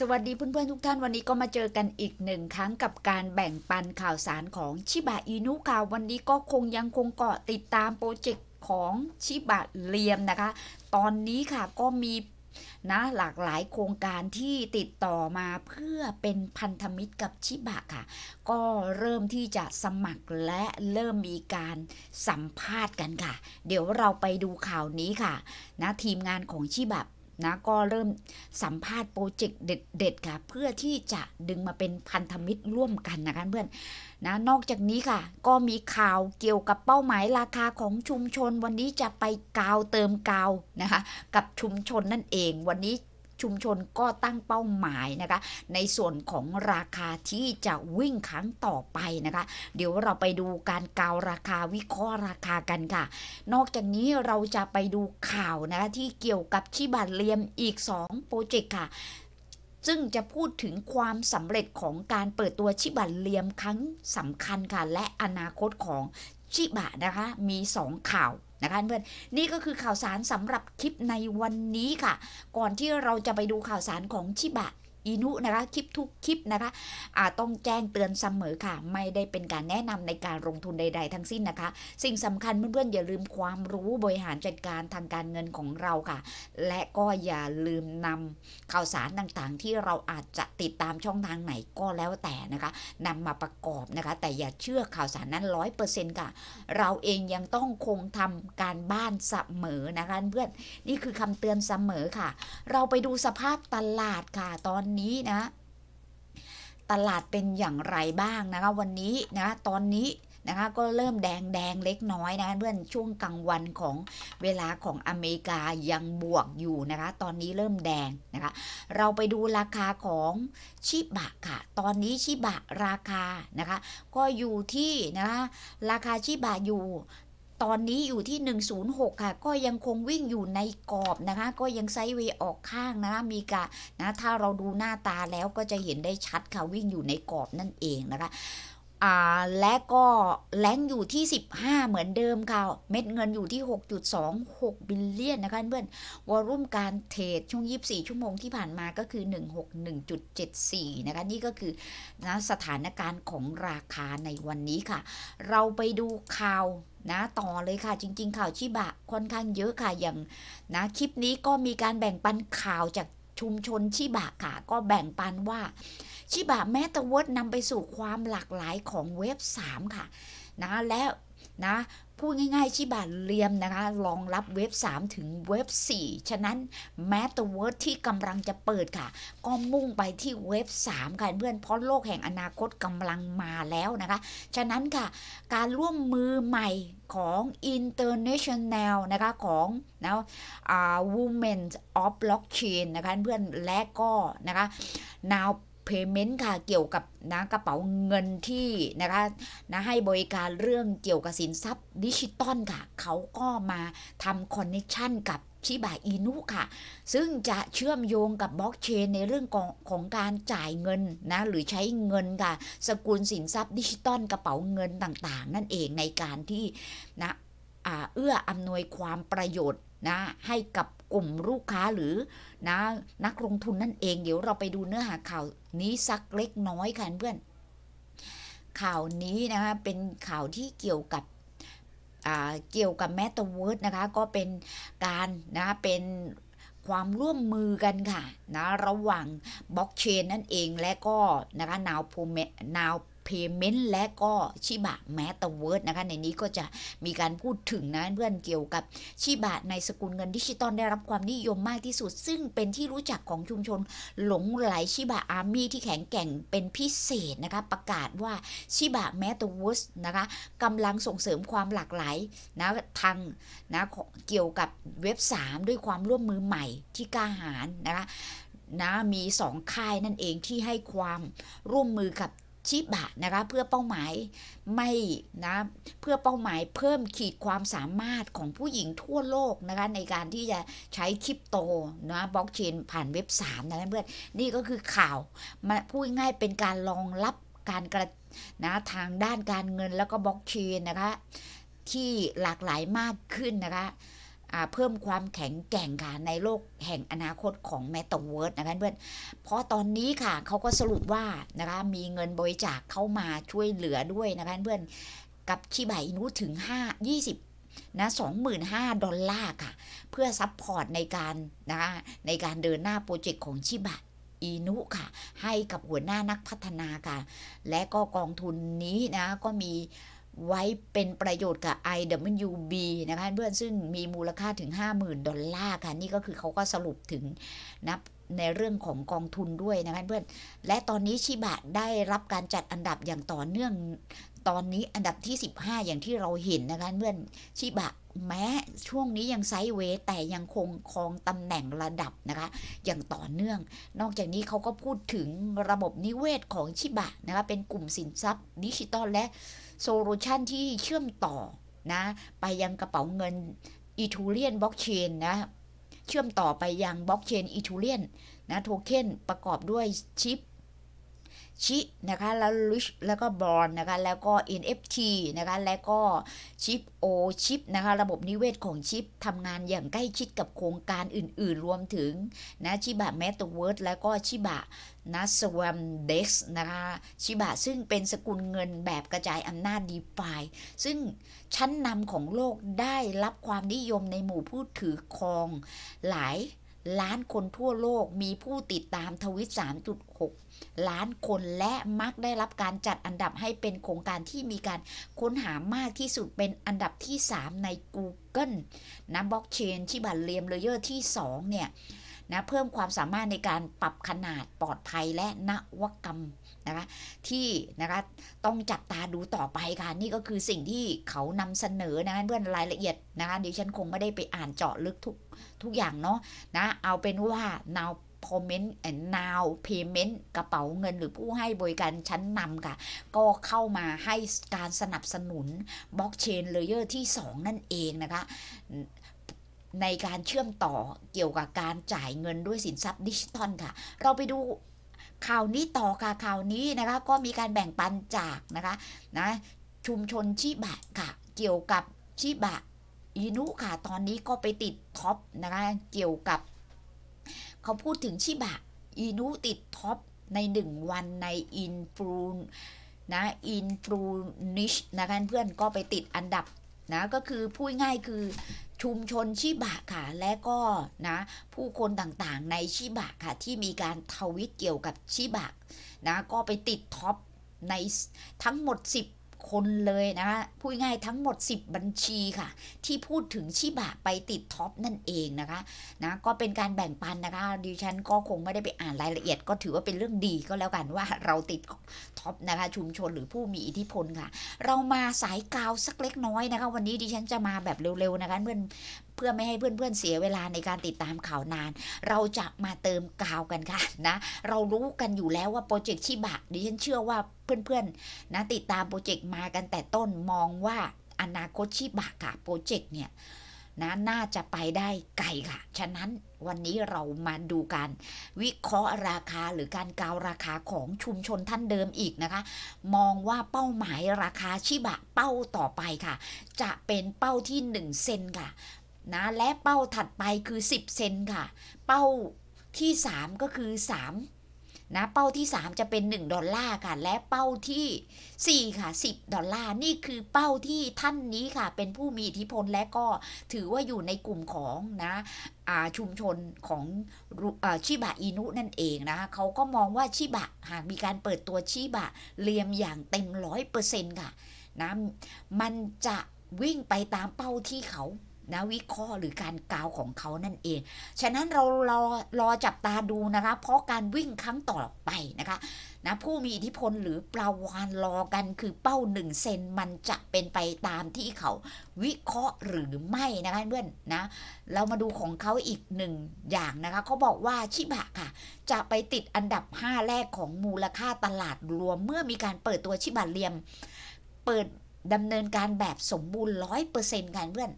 สวัสดีเพื่อนๆทุกท่านวันนี้ก็มาเจอกันอีกหนึ่งครั้งกับการแบ่งปันข่าวสารของชิบะอินุค่ะวันนี้ก็คงยังคงเกาะติดตามโปรเจกต์ของชิบะเลียมนะคะ ตอนนี้ค่ะก็มีนะหลากหลายโครงการที่ติดต่อมาเพื่อเป็นพันธมิตรกับชิบะค่ะ ก็เริ่มที่จะสมัครและเริ่มมีการสัมภาษณ์กันค่ะ เดี๋ยวเราไปดูข่าวนี้ค่ะนะทีมงานของชิบะนะก็เริ่มสัมภาษณ์โปรเจกต์เด็ดๆค่ะ เพื่อที่จะดึงมาเป็นพันธมิตรร่วมกันนะคะเพื่อนนะนอกจากนี้ค่ะ ก็มีข่าวเกี่ยวกับเป้าหมายราคาของชุมชนวันนี้จะไปกาวเติมกาวนะคะกับชุมชนนั่นเองวันนี้ชุมชนก็ตั้งเป้าหมายนะคะในส่วนของราคาที่จะวิ่งครั้งต่อไปนะคะ เดี๋ยวเราไปดูการกาวราคาวิเคราะห์ราคากันค่ะ นอกจากนี้เราจะไปดูข่าวนะคะที่เกี่ยวกับชิบาเลียมอีก2โปรเจกต์ค่ะ ซึ่งจะพูดถึงความสำเร็จของการเปิดตัวชิบะเลียมครั้งสำคัญค่ะ และอนาคตของชิบะนะคะมี 2 ข่าวนะคะเพื่อนนี่ก็คือข่าวสารสำหรับคลิปในวันนี้ค่ะ ก่อนที่เราจะไปดูข่าวสารของชิบะอินุนะคะคลิปทุกคลิปนะคะะต้องแจ้งเตือนเสมอค่ะ ไม่ได้เป็นการแนะนำในการลงทุนใด ๆ ทั้งสิ้นนะคะ สิ่งสำคัญเพื่อนๆอย่าลืมความรู้บริหารจัดการทางการเงินของเราค่ะ และก็อย่าลืมนำข่าวสารต่างๆ ที่เราอาจจะติดตามช่องทางไหนก็แล้วแต่นะคะ นำมาประกอบนะคะ แต่อย่าเชื่อข่าวสารนั้นร้อยเปอร์เซ็นต์ค่ะเราเองยังต้องคงทำการบ้านเสมอนะคะเพื่อนนี่คือคำเตือนเสมอค่ะ เราไปดูสภาพตลาดค่ะตอนนี้ นะตลาดเป็นอย่างไรบ้างนะคะวันนี้ นะ ตอนนี้ นะคะก็เริ่มแดงแดงเล็กน้อยนะเพื่อนช่วงกลางวันของเวลาของอเมริกายังบวกอยู่ นะคะตอนนี้เริ่มแดงนะคะเราไปดูราคาของชิบะค่ะตอนนี้ ชิบะราคานะคะก็อยู่ที่ นะคะราคาชิบะอยู่ตอนนี้อยู่ที่ 106 ค่ะ ก็ยังคงวิ่งอยู่ในกรอบนะคะ ก็ยังไซด์เวย์ออกข้างนะมีกะนะถ้าเราดูหน้าตาแล้วก็จะเห็นได้ชัดค่ะวิ่งอยู่ในกรอบนั่นเองนะคะและก็แลงอยู่ที่ 15 เหมือนเดิมค่ะ เม็ดเงินอยู่ที่ 6.26 บิลเลียนนะคะเพื่อนวอลุ่มการเทรดช่วง 24 ชั่วโมงที่ผ่านมาก็คือ 161.74 นะคะ นี่ก็คือนะสถานการณ์ของราคาในวันนี้ค่ะ เราไปดูข่าวนะต่อเลยค่ะ จริง ๆ ข่าวชิบะค่อนข้างเยอะค่ะ อย่างนะคลิปนี้ก็มีการแบ่งปันข่าวจากชุมชน ชิบะค่ะก็แบ่งปันว่า ชิบะแมตเวิร์ดนำไปสู่ความหลากหลายของเว็บ 3 ค่ะนะและนะ พูดง่ายๆชิบาเรียมนะคะรองรับเว็บ 3 ถึงเว็บ 4 ฉะนั้นแมตเวิร์ดที่กำลังจะเปิดค่ะ ก็มุ่งไปที่เว็บ 3 ค่ะ เพื่อนเพราะโลกแห่งอนาคตกำลังมาแล้วนะคะ ฉะนั้นค่ะ การร่วมมือใหม่ของ International นะคะ ของนะ Women of Blockchain นะคะเพื่อนและก็นะคะ Now Payment ค่ะเกี่ยวกับนะกระเป๋าเงินที่นะคะนะให้บริการเรื่องเกี่ยวกับสินทรัพย์ดิจิตอลค่ะ เขาก็มาทำคอนเนคชันกับชิบะอินุค่ะซึ่งจะเชื่อมโยงกับบล็อกเชนในเรื่องของของการจ่ายเงินนะหรือใช้เงินค่ะสกุลสินทรัพย์ดิจิตอลกระเป๋าเงินต่างๆ นั่นเองในการที่นะเอื้ออำนวยความประโยชน์นะให้กับกลุ่มลูกค้าหรือ นะนักลงทุนนั่นเองเดี๋ยวเราไปดูเนื้อหาข่าวนี้สักเล็กน้อยค่ะเพื่อน ข่าวนี้นะคะเป็นข่าวที่เกี่ยวกับเกี่ยวกับแมตเวิร์ดนะคะก็เป็นการนะเป็นความร่วมมือกันค่ะนะระหว่างบล็อกเชนนั่นเองและก็นะคะนาวโพเมนาว Payment และก็ชิบะแม m ต์เวิร์ดนะคะ ในนี้ก็จะมีการพูดถึงนะ เพื่อนเกี่ยวกับชิบะในสกุลเงินดิจิตอลได้รับความนิยมมากที่สุด ซึ่งเป็นที่รู้จักของชุมชนหลงไหลชิบะอาร์มี่ที่แข็งแกร่งเป็นพิเศษ นะคะ ประกาศว่าชิบะแม m ต์เวิร์ดนะคะกำลังส่งเสริมความหลากหลายนะทางนะเกี่ยวกับเว็บ 3 ด้วยความร่วมมือใหม่ที่กล้าหาญนะคะนะมี2ค่ายนั่นเองที่ให้ความร่วมมือกับชิบะนะคะเพื่อเป้าหมายไม่นะเพื่อเป้าหมายเพิ่มขีดความสามารถของผู้หญิงทั่วโลกนะคะในการที่จะใช้คริปโตนะบล็อกเชนผ่านเว็บ3นะเพื่อนนี่ก็คือข่าวมาพูดง่ายเป็นการรองรับการกระนะทางด้านการเงินแล้วก็บล็อกเชนนะคะที่หลากหลายมากขึ้นนะคะเพิ่มความแข็งแกร่งค่ะในโลกแห่งอนาคตของแมตตงเวิร์ดนะคะเพื่อนเพราะตอนนี้ค่ะเขาก็สรุปว่านะคะมีเงินบริจาคเข้ามาช่วยเหลือด้วยนะคะเพื่อนกับชิบะอินุถึง 5 20นะ25,000ดอลลาร์ค่ะเพื่อซัพพอร์ตในการนะคะในการเดินหน้าโปรเจกต์ของชิบะอีนุค่ะ ให้กับหัวหน้านักพัฒนาค่ะ และก็กองทุนนี้นะก็มีไว้เป็นประโยชน์กับ IWB นะคะเพื่อนซึ่งมีมูลค่าถึง 50,000ดอลลาร์ค่ะนี่ก็คือเขาก็สรุปถึงนับในเรื่องของกองทุนด้วยนะคะเพื่อนและตอนนี้ชิบะได้รับการจัดอันดับอย่างต่อเนื่อง ตอนนี้อันดับที่ 15 อย่างที่เราเห็นนะคะเพื่อนชิบะแม้ช่วงนี้ยังไซด์เวยแต่ยังคงครองตำแหน่งระดับนะคะอย่างต่อเนื่อง นอกจากนี้เขาก็พูดถึงระบบนิเวศของชิบะนะคะเป็นกลุ่มสินทรัพย์ดิจิตอลและโซลูชันที่เชื่อมต่อ นะ ไปยังกระเป๋าเงินอีทูเลียนบล็อกเชนนะ เชื่อมต่อไปยังบล็อกเชนอีทูเลียนนะ โทเค็นประกอบด้วยชิปชินะคะแล้วลุชแล้วก็บอนนะคะแล้วก็ NFT นะคะแล้วก็ชิปโอชิปนะคะระบบนิเวศของชิปทำงานอย่างใกล้ชิดกับโครงการอื่นๆ รวมถึงนะชิบะแมตเวิร์ดแล้วก็ชิบะนะสวมเด็ก์นะคะ ชิบะซึ่งเป็นสกุลเงินแบบกระจายอำนาจดีฟายซึ่งชั้นนำของโลกได้รับความนิยมในหมู่ผู้ถือครอง หลายล้านคนทั่วโลกมีผู้ติดตามทวิต3.6ล้านคนและมักได้รับการจัดอันดับให้เป็นโครงการที่มีการค้นหามากที่สุดเป็นอันดับที่ 3 ใน Google นะบล็อกเชนที่บัตรเลียมเลเยอร์ที่2เนี่ยนะเพิ่มความสามารถในการปรับขนาดปลอดภัยและนวักรรมนะคะที่นะคะต้องจับตาดูต่อไปค่ะ นี่ก็คือสิ่งที่เขานำเสนอนะเพื่อนรายละเอียดนะคะดิฉันคงไม่ได้ไปอ่านเจาะลึกทุกทุกอย่างเนาะนะเอาเป็นว่า now payment and now payment กระเป๋าเงินหรือผู้ให้บริการชั้นนำค่ะ ก็เข้ามาให้การสนับสนุนบล็อกเชนเลเยอร์ที่ 2 นั่นเอง นะคะ ในการเชื่อมต่อเกี่ยวกับการจ่ายเงินด้วยสินทรัพย์ดิจิทัลค่ะ เราไปดูข่าวนี้ต่อค่ะข่าวนี้นะคะ ก็มีการแบ่งปันจากนะคะนะชุมชน ชิบะค่ะ เกี่ยวกับ ชิบะ อินุ ค่ะตอนนี้ก็ไปติดท็อปนะคะเกี่ยวกับเขาพูดถึงชิบะอินุติดท็อปในหนึ่งวันในอินฟลูนะอินฟลูนิชนะคะเพื่อนก็ไปติดอันดับนะก็คือพูดง่ายคือชุมชนชิบะค่ะและก็นะผู้คนต่างๆในชิบะค่ะที่มีการทวิตเกี่ยวกับชิบะนะก็ไปติดท็อปในทั้งหมด10คนเลยนะคะพูดง่ายทั้งหมด 10 บัญชีค่ะ ที่พูดถึงชิบะไปติดท็อปนั่นเองนะคะนะก็เป็นการแบ่งปันนะคะดิฉันก็คงไม่ได้ไปอ่านรายละเอียดก็ถือว่าเป็นเรื่องดีก็แล้วกันว่าเราติดท็อปนะคะ ชุมชนหรือผู้มีอิทธิพลค่ะ เรามาสายกาวสักเล็กน้อยนะคะ วันนี้ดิฉันจะมาแบบเร็วๆนะคะเพื่อนเพื่อไม่ให้เพื่อนๆเสียเวลาในการติดตามข่าวนาน เราจะมาเติมกาวกันค่ะนะเรารู้กันอยู่แล้วว่าโปรเจกต์ชิบะดิฉันเชื่อว่าเพื่อนๆนะติดตามโปรเจกต์มากัน แต่ต้นมองว่าอนาคตชิบะกะโปรเจกต์เนี่ยนะน่าจะไปได้ไกลค่ะฉะนั้นวันนี้เรามาดูกัน วิเคราะห์ราคาหรือการกาวราคาของชุมชนท่านเดิมอีกนะคะ มองว่าเป้าหมายราคาชิบะเป้าต่อไปค่ะ จะเป็นเป้าที่ 1 เซนค่ะนะและเป้าถัดไปคือ 10 เซนค่ะ เป้าที่3ก็คือ3นะเป้าที่3จะเป็น1ดอลลาร์ค่ะและเป้าที่4ค่ะ10 ดอลลาร์นี่คือเป้าที่ท่านนี้ค่ะ เป็นผู้มีอิทธิพลและก็ถือว่าอยู่ในกลุ่มของนะชุมชนของอชิบะอินุนั่นเองนะะเขาก็มองว่าชิบะหากมีการเปิดตัวชิบะเลียมอย่างเต็มร้อยเปอร์เซ็นต์ค่ะนะมันจะวิ่งไปตามเป้าที่เขานะวิเคราะห์หรือการกาวของเขานั่นเอง ฉะนั้นเรารอรอจับตาดูนะคะเพราะการวิ่งครั้งต่อไปนะคะนะผู้มีอิทธิพลหรือปลาวานรอกันคือเป้าหนึ่งเซน มันจะเป็นไปตามที่เขาวิเคราะห์หรือไม่นะคะเพื่อนนะเรามาดูของเขาอีกหนึ่งอย่างนะคะเขาบอกว่าชิบะค่ะ จะไปติดอันดับ 5 แรกของมูลค่าตลาดรวม เมื่อมีการเปิดตัวชิบะเลียมเปิดดำเนินการแบบสมบูรณ์ร้อยเปอร์เซ็นต์กันเพื่อน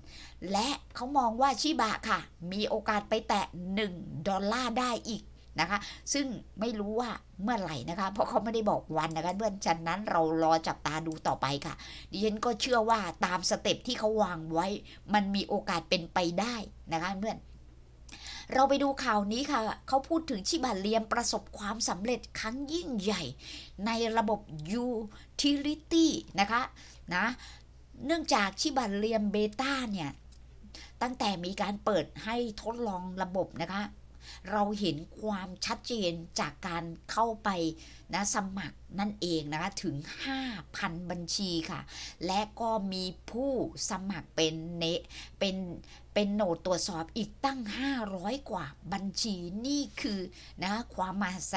และเขามองว่าชิบะค่ะ มีโอกาสไปแตะ1ดอลลาร์ได้อีกนะคะ ซึ่งไม่รู้ว่าเมื่อไหร่นะคะ เพราะเขาไม่ได้บอกวันนะคะเพื่อนฉะนั้นเรารอจับตาดูต่อไปค่ะดิฉันก็เชื่อว่าตามสเต็ปที่เขาวางไว้มันมีโอกาสเป็นไปได้นะคะเพื่อน เราไปดูข่าวนี้ค่ะเขาพูดถึงชิบะเลียมประสบความสำเร็จครั้งยิ่งใหญ่ในระบบ Utility นะคะนะเนื่องจากชิบันเรียมเบต้าเนี่ยตั้งแต่มีการเปิดให้ทดลองระบบนะคะ เราเห็นความชัดเจนจากการเข้าไปนะสมัครนั่นเองนะคะถึง 5,000 บัญชีค่ะและก็มีผู้สมัครเป็นเนเป็นเป็นโหนดตรวจสอบอีกตั้ง 500 กว่าบัญชีนี่คือนะความมหัศ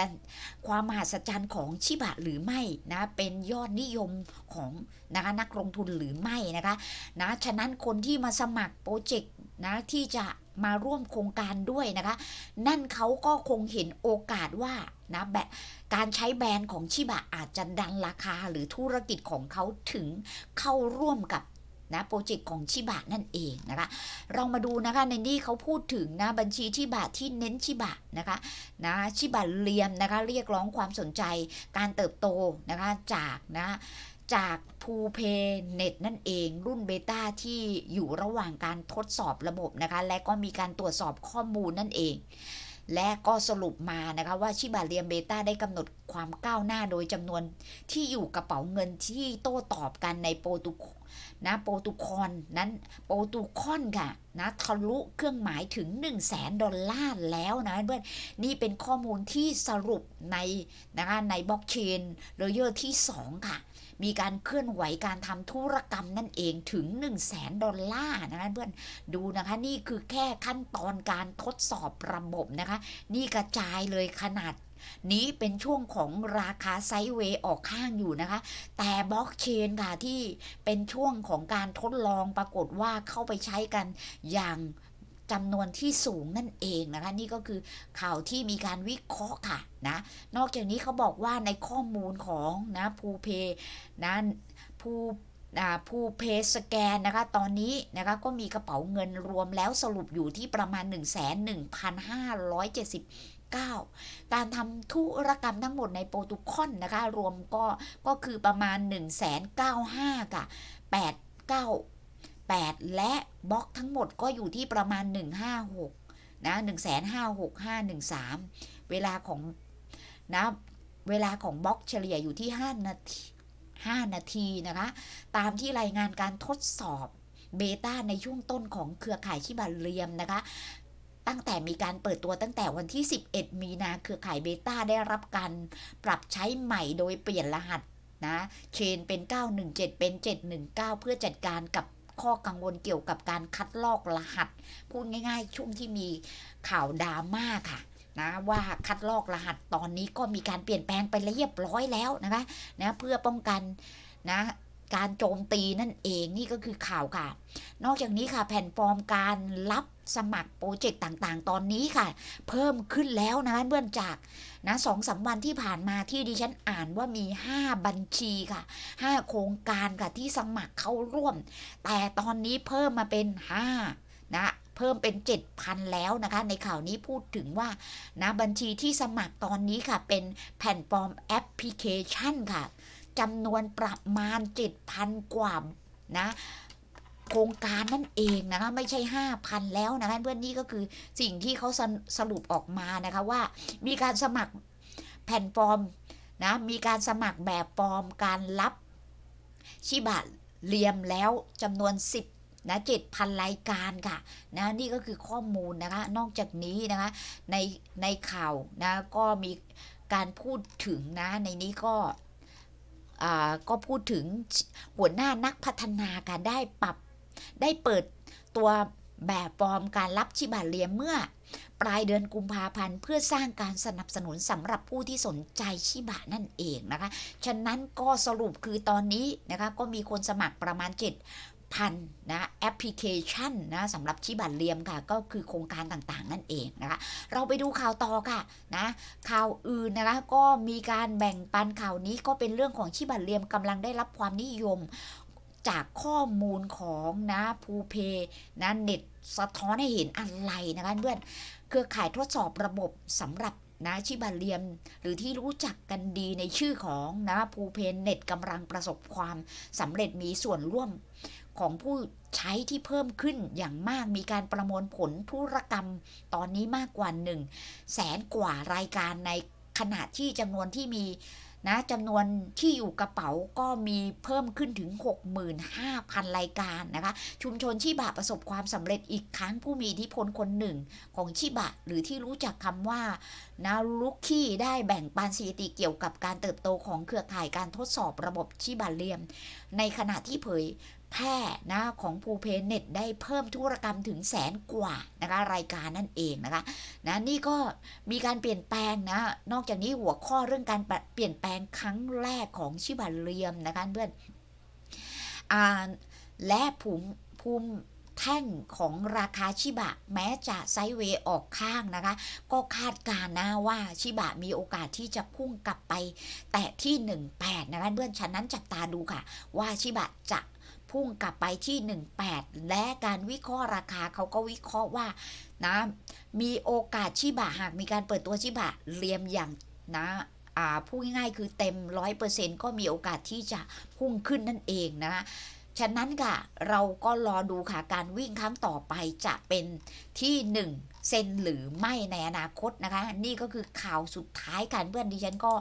ความมหัศจรรย์ของชิบะหรือไม่นะเป็นยอดนิยมของนะคะนักลงทุนหรือไม่นะคะนะฉะนั้นคนที่มาสมัครโปรเจกต์นะที่จะมาร่วมโครงการด้วยนะคะ นั่นเขาก็คงเห็นโอกาสว่านะแบบการใช้แบรนด์ของชิบะอาจจะดันราคาหรือธุรกิจของเขาถึงเข้าร่วมกับนะโปรเจกต์ของชิบะนั่นเองนะคะเรามาดูนะคะในนี้เขาพูดถึงนะบัญชีชิบะที่เน้นชิบะนะคะนะชิบะเลียมนะคะเรียกร้องความสนใจการเติบโตนะคะจากนะจากภูเพเน็ตนั่นเอง รุ่นเบต้าที่อยู่ระหว่างการทดสอบระบบนะคะและก็มีการตรวจสอบข้อมูลนั่นเอง และก็สรุปมานะคะว่าชิบาเรียมเบต้าได้กำหนดความก้าวหน้า โดยจำนวนที่อยู่กระเป๋าเงินที่โต้ตอบกันในโปรตุนะโปรตุคอนนั้นโปรตุคอนค่ะ นะทะลุเครื่องหมายถึง1 0 0 0 0แสนดอลลาร์แล้วนะเพื่อนนี่เป็นข้อมูลที่สรุปในนะคะในบล็อกเชนเลเยอร์ที่ 2 ค่ะ มีการเคลื่อนไหวการทำธุรกรรมนั่นเองถึง1 0 0 0 0แสนดอลลาร์นะเพื่อนดูนะคะนี่คือแค่ขั้นตอนการทดสอบระบบ นะคะ นี่กระจายเลยขนาดนี้ เป็นช่วงของราคาไซด์เวย์ออกข้างอยู่ นะคะ แต่บล็อกเชนค่ะ ที่เป็นช่วงของการทดลองปรากฏว่าเข้าไปใช้กันอย่างจำนวนที่สูง นั่นเอง นะคะ นี่ก็คือข่าวที่มีการวิเคราะห์ค่ะนะ นอกจากนี้เขาบอกว่าในข้อมูลของ นะภูเพนะภูผู้เพสแกน นะคะ ตอนนี้นะคะก็มีกระเป๋าเงินรวมแล้วสรุปอยู่ที่ประมาณ1 1,570 9การทำธุรกรรมทั้งหมดในโปรตุคอนนะคะ รวมก็ก็คือประมาณ1 9 5ค่ะ8 9 8 และบล็อกทั้งหมดก็อยู่ที่ประมาณ 156 นะ 1,56513 เวลาของ นะ เวลาของบล็อกเฉลี่ยอยู่ที่5นาที5นาที นะคะ ตามที่รายงานการทดสอบเบต้าในช่วงต้นของเครือข่ายชิบาเรียมนะคะตั้งแต่มีการเปิดตัวตั้งแต่วันที่ 11 มีนาเครือข่ายเบต้าได้รับการปรับใช้ใหม่โดยเปลี่ยนรหัสนะเชนเป็น 917 เป็น 719 เพื่อจัดการกับข้อกังวลเกี่ยวกับการคัดลอกรหัส พูดง่าย ๆช่วงที่มีข่าวดราม่าค่ะนะว่าคัดลอกรหัสตอนนี้ก็มีการเปลี่ยนแปลงไปเรียบร้อยแล้วนะคะนะเพื่อป้องกันนะการโจมตีนั่นเองนี่ก็คือข่าวค่ะ นอกจากนี้ค่ะแผ่นฟอร์มการรับสมัครโปรเจกต์ต่างๆ ตอนนี้ค่ะ เพิ่มขึ้นแล้วนะเพื่อนจาก นะสองสาวันที่ผ่านมาที่ดิฉันอ่านว่ามี 5 บัญชีค่ะ 5 โครงการค่ะที่สมัครเข้าร่วม แต่ตอนนี้เพิ่มมาเป็น5นะเพิ่มเป็น 7,000 แล้วนะคะ ในข่าวนี้พูดถึงว่า นะบัญชีที่สมัครตอนนี้ค่ะ เป็นแผ่นฟอร์มแอปพลิเคชันค่ะจำนวนประมาณ 7,000 กว่านะ โครงการนั่นเองนะคะไม่ใช่ 5,000 แล้วนะคะเพื่อนนี่ก็คือสิ่งที่เขาสรุปออกมานะคะว่า มีการสมัครแผ่นฟอร์มนะมีการสมัครแบบฟอร์ม การรับชิบะเลียมแล้วจำนวน 10นะ7,000 รายการค่ะนะนี่ก็คือข้อมูลนะคะนอกจากนี้นะคะในในข่าวนะก็มีการพูดถึงนะในนี้ก็ก็พูดถึงหัวหน้านักพัฒนาการได้ปรับ ได้เปิดตัวแบบฟอร์มการรับชิบาเลียเมื่อ ปลายเดือนกุมภาพันธ์ เพื่อสร้างการสนับสนุนสำหรับผู้ที่สนใจชิบานั่นเองนะคะ ฉะนั้นก็สรุปคือตอนนี้นะคะ ก็มีคนสมัครประมาณ 7ทันนะแอปพลิเคชันนะสำหรับชิบัตเลียมค่ะ ก็คือโครงการต่าง ๆ นั่นเองนะคะเราไปดูข่าวต่อค่ะนะข่าวอื่นนะคะก็มีการแบ่งปันข่าวนี้ก็เป็นเรื่องของ ชิบัตเลียมกำลังได้รับความนิยมจากข้อมูลของนะภูเพ นะเน็ตสะท้อนให้เห็นอะไรนะคะเพื่อนเครือข่ายทดสอบระบบสำหรับนะชิบันเลียม หรือที่รู้จักกันดีในชื่อของนะภูเพนเน็ตกำลังประสบความสำเร็จมีส่วนร่วมของผู้ใช้ที่เพิ่มขึ้นอย่างมาก มีการประมวลผลธุรกรรมตอนนี้มากกว่า1แสนกว่ารายการในขณะที่จำนวนที่มีนะจำนวนที่อยู่กระเป๋าก็มีเพิ่มขึ้นถึง 65,000 รายการนะคะชุมชนชิบะประสบความสำเร็จอีกครั้งผู้มีอิทธิพลคนหนึ่งของชิบะหรือที่รู้จักคำว่านาลุคี้ได้แบ่งปันสถิติเกี่ยวกับการเติบโตของเครือข่ายการทดสอบระบบชิบะเลียมในขณะที่เผยแพร่นะของภูเพนเน็ต ได้เพิ่มธุรกรรมถึงแสนกว่านะคะรายการนั่นเองนะคะนะนี่ก็มีการเปลี่ยนแปลงนะ นอกจากนี้หัวข้อเรื่องการ เปลี่ยนแปลงครั้งแรกของ ชิบันเรียมนะคะเพื่อนอ่าและภูมิภูมิ แท่ง ของราคาชิบะแม้จะไซเวอออกข้างนะคะ ก็คาดการณ์นะ ว่า ชิบะมีโอกาสที่จะพุ่งกลับไป แต่ที่18นะคะเพื่อนฉะนั้นจับตาดูค่ะ ว่าชิบะจะพุ่งกลับไปที่ 18 และการวิเคราะห์ราคาเขาก็วิเคราะห์ว่า นะ มีโอกาสชิบะหากมีการเปิดตัวชิบะเรียมอย่าง นะพูดง่ายๆ คือเต็ม 100%ก็มีโอกาสที่จะพุ่งขึ้นนั่นเองนะ ฉะนั้นค่ะ เราก็รอดูค่ะ การวิ่งครั้งต่อไปจะเป็นที่ 1เซ็นหรือไม่ในอนาคตนะคะนี่ก็คือข่าวสุดท้ายกันเพื่อนดิฉันก็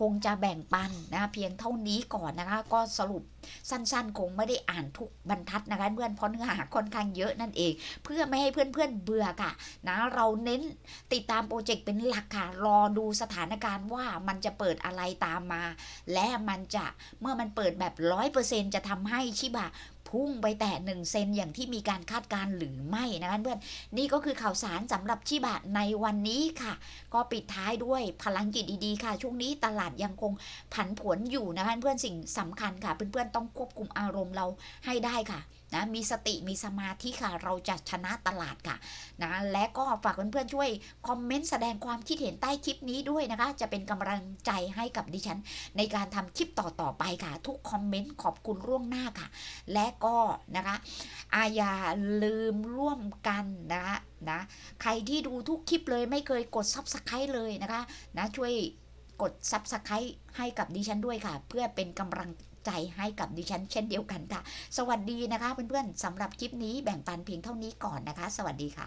คงจะแบ่งปันนะเพียงเท่านี้ก่อนนะคะก็สรุปสั้นๆคงไม่ได้อ่านทุกบรรทัดนะคะ เพื่อนเพราะเนื้อหาค่อนข้างเยอะนั่นเองเพื่อไม่ให้เพื่อนๆเบื่อค่ะนะเราเน้นติดตามโปรเจกต์เป็นหลักค่ะรอดูสถานการณ์ว่ามันจะเปิดอะไรตามมา และมันจะเมื่อมันเปิดแบบร้อยเปอร์เซ็นจะทำให้ชิบะพุ่ง ไปแต่หนึ่งเซนอย่างที่มีการคาดการ หรือไม่ นะคะเพื่อน นี่ก็คือข่าวสารสำหรับชิบะในวันนี้ค่ะ ก็ปิดท้ายด้วยพลังจิตดีๆค่ะ ช่วงนี้ตลาดยังคงผัน ผวน อยู่ นะคะเพื่อนสิ่งสำคัญค่ะ เพื่อน ๆ ต้องควบ คุมอารมณ์เราให้ได้ค่ะนะมีสติมีสมาธิค่ะ เราจะชนะตลาดค่ะนะและก็ฝากเพื่อนๆช่วยคอมเมนต์แสดงความคิดเห็นใต้คลิปนี้ด้วยนะคะ จะเป็นกำลังใจให้กับดิฉันในการทำคลิปต่อๆไปค่ะ ทุกคอมเมนต์ขอบคุณร่วงหน้าค่ะ และก็นะคะอาอย่าลืมร่วมกันนะคะนะใครที่ดูทุกคลิปเลยไม่เคยกดซับสไครต์เลยนะคะนะช่วยกดซับสไครต์ให้กับดิฉันด้วยค่ะ เพื่อเป็นกำลังใจให้กับดิฉันเช่นเดียวกันค่ะ สวัสดีนะคะเพื่อนๆสำหรับคลิปนี้แบ่งปันเพียงเท่านี้ก่อนนะคะ สวัสดีค่ะ